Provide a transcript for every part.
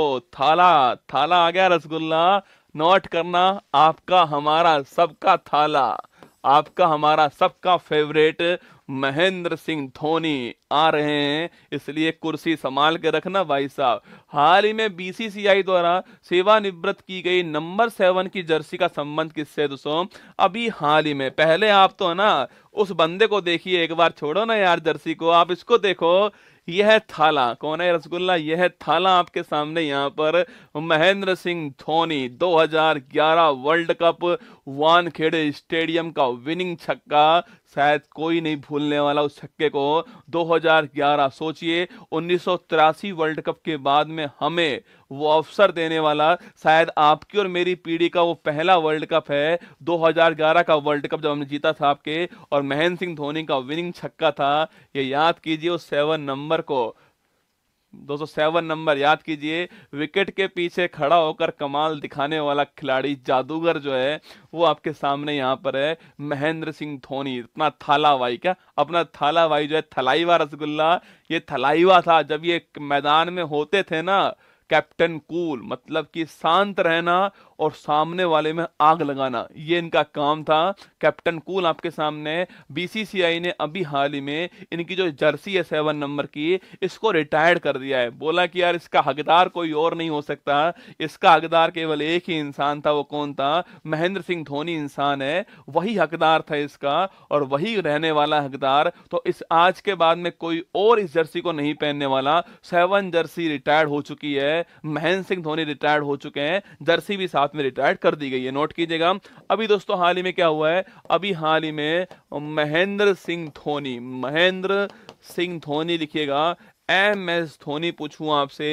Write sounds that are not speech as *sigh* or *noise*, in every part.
देखो थाला थाला आ गया रसगुल्ला नोट करना आपका हमारा सबका थाला आपका हमारा सबका फेवरेट महेंद्र सिंह धोनी आ रहे हैं इसलिए कुर्सी संभाल के रखना भाई साहब हाल ही में बीसीसीआई द्वारा सेवानिवृत्त की गई नंबर सेवन की जर्सी का संबंध किससे दोस्तों अभी हाल ही में पहले आप तो है ना उस बंदे को देखिए एक बार छोड़ो ना यार जर्सी को आप इसको देखो यह थाला कौन है रसगुल्ला यह थाला आपके सामने यहां पर Mahendra Singh Dhoni 2011 world cup Wankhede stadium का विनिंग छक्का शायद कोई नहीं भूलने वाला उस छक्के को 2011 सोचिए उन्नीस वर्ल्ड कप के बाद में हमें वो अवसर देने वाला शायद आपकी और मेरी पीढ़ी का वो पहला वर्ल्ड कप है 2011 का वर्ल्ड कप जब हमने जीता था आपके और महेंद्र सिंह धोनी का विनिंग छक्का था ये याद कीजिए उस सेवन नंबर को 207 नंबर याद कीजिए विकेट के पीछे खड़ा होकर कमाल दिखाने वाला खिलाड़ी जादूगर जो है वो आपके सामने यहाँ पर है महेंद्र सिंह धोनी अपना थाला भाई क्या अपना थाला भाई जो है थलाईवा रसगुल्ला ये थलाईवा था जब ये मैदान में होते थे ना कैप्टन कूल मतलब कि शांत रहना और सामने वाले में आग लगाना ये इनका काम था कैप्टन कूल आपके सामने बीसीसीआई ने अभी हाल ही में इनकी जो जर्सी है सेवन नंबर की इसको रिटायर्ड कर दिया है बोला कि यार इसका हकदार कोई और नहीं हो सकता इसका हकदार केवल एक ही इंसान था वो कौन था महेंद्र सिंह धोनी इंसान है वही हकदार था इसका और वही रहने वाला हकदार तो इस आज के बाद में कोई और इस जर्सी को नहीं पहनने वाला सेवन जर्सी रिटायर्ड हो चुकी है है महेंद्र सिंह धोनी रिटायर्ड हो चुके हैं जर्सी भी साथ में रिटायर्ड कर दी गई है नोट कीजिएगा अभी दोस्तों हाल ही में क्या हुआ है अभी हाल ही में महेंद्र सिंह धोनी महेंद्र सिंह धोनी लिखिएगा एम एस धोनी पूछूं आपसे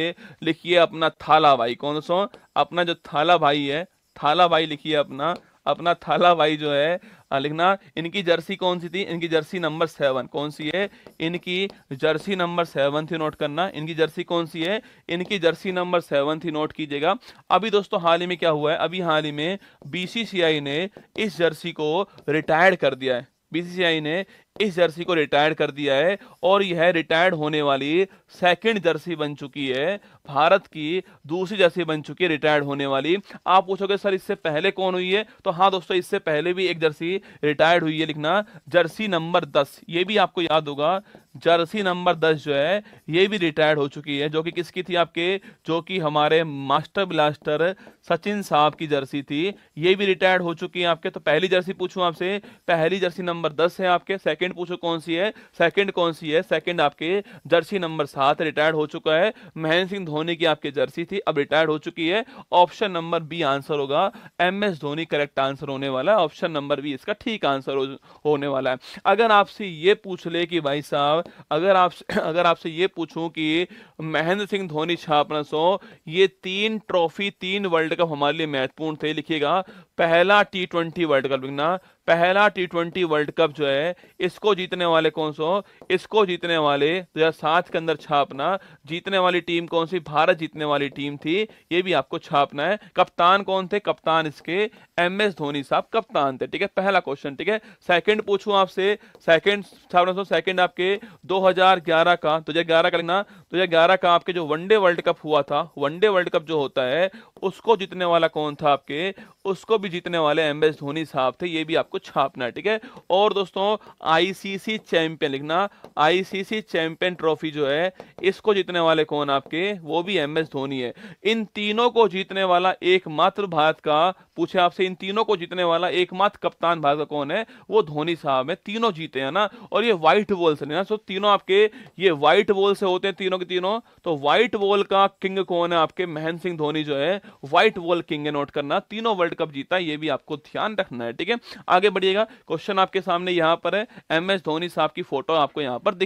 लिखिए अपना थाला भाई कौन सो अपना जो थाला भाई है थाला भाई लिखिए अपना अपना थाला भाई जो है लिखना इनकी जर्सी कौन सी थी इनकी जर्सी नंबर सेवन कौन सी है इनकी जर्सी नंबर सेवन थी नोट करना इनकी जर्सी कौन सी है इनकी जर्सी नंबर सेवन थी नोट कीजिएगा अभी दोस्तों हाल ही में क्या हुआ है अभी हाल ही में बीसीसीआई ने इस जर्सी को रिटायर्ड कर दिया है बीसीसीआई ने इस जर्सी को रिटायर्ड कर दिया है और यह रिटायर्ड होने वाली सेकंड जर्सी बन चुकी है भारत की दूसरी जर्सी बन चुकी है रिटायर्ड होने वाली आप पूछोगे सर इससे पहले कौन हुई है तो हाँ दोस्तों इससे पहले भी एक जर्सी रिटायर्ड हुई है लिखना जर्सी नंबर दस ये भी आपको याद होगा जर्सी नंबर दस जो है ये भी रिटायर्ड हो चुकी है जो कि किसकी थी आपके जो कि हमारे मास्टर ब्लास्टर सचिन साहब की जर्सी थी ये भी रिटायर्ड हो चुकी है आपके तो पहली जर्सी पूछूं आपसे पहली जर्सी नंबर दस है आपके सेकंड पूछो कौन सी है सेकंड कौन सी है सेकंड आपके जर्सी नंबर सात रिटायर्ड हो चुका है महेंद्र सिंह धोनी की आपकी जर्सी थी अब रिटायर्ड हो चुकी है ऑप्शन नंबर बी आंसर होगा M S Dhoni correct answer होने वाला है ऑप्शन नंबर बी इसका ठीक आंसर होने वाला है अगर आपसे ये पूछ ले कि भाई साहब अगर आप *clears throat* अगर आपसे ये पूछूं कि महेंद्र सिंह धोनी छापना सो ये तीन ट्रॉफी तीन वर्ल्ड कप हमारे लिए महत्वपूर्ण थे लिखिएगा पहला टी ट्वेंटी वर्ल्ड कप लिखना पहला टी ट्वेंटी वर्ल्ड कप जो है इसको जीतने वाले कौन सो इसको जीतने वाले दो हजार सात के अंदर छापना जीतने वाली टीम कौन सी भारत जीतने वाली टीम थी ये भी आपको छापना है कप्तान कौन थे कप्तान इसके एम एस धोनी साहब कप्तान थे ठीक है पहला क्वेश्चन ठीक है सेकंड पूछू आपसे सेकंड सेकंड आपके 2011 का दो हजार ग्यारह का दो हजार ग्यारह का आपके जो वनडे वर्ल्ड कप हुआ था वनडे वर्ल्ड कप जो होता है उसको जीतने वाला कौन था आपके उसको भी जीतने वाले एम एस धोनी साहब थे ये भी आपको आपको छापना है ठीक है और दोस्तों आईसीसी चैंपियन लिखना आईसीसी चैंपियन ट्रॉफी जो है इसको जीतने वाले कौन आपके वो भी एम एस धोनी है इन तीनों को जीतने वाला एकमात्र भारत का पूछे आपसे इन तीनों को जीतने वाला एकमात्र कप्तान भारत का कौन है वो धोनी साहब है तीनों जीते हैं ना और ये व्हाइट बॉल से ना सो तीनों आपके ये व्हाइट बॉल से होते हैं तीनों के तीनों तो व्हाइट बॉल का किंग कौन है आपके महेंद्र सिंह धोनी जो है व्हाइट बॉल किंग है नोट करना तीनों वर्ल्ड कप जीता ये भी आपको ध्यान रखना है ठीक है आगे आगे बढ़िएगा क्वेश्चन आपके सामने यहाँ पर है एम एस धोनी साहब की फोटो आपको यहाँ पर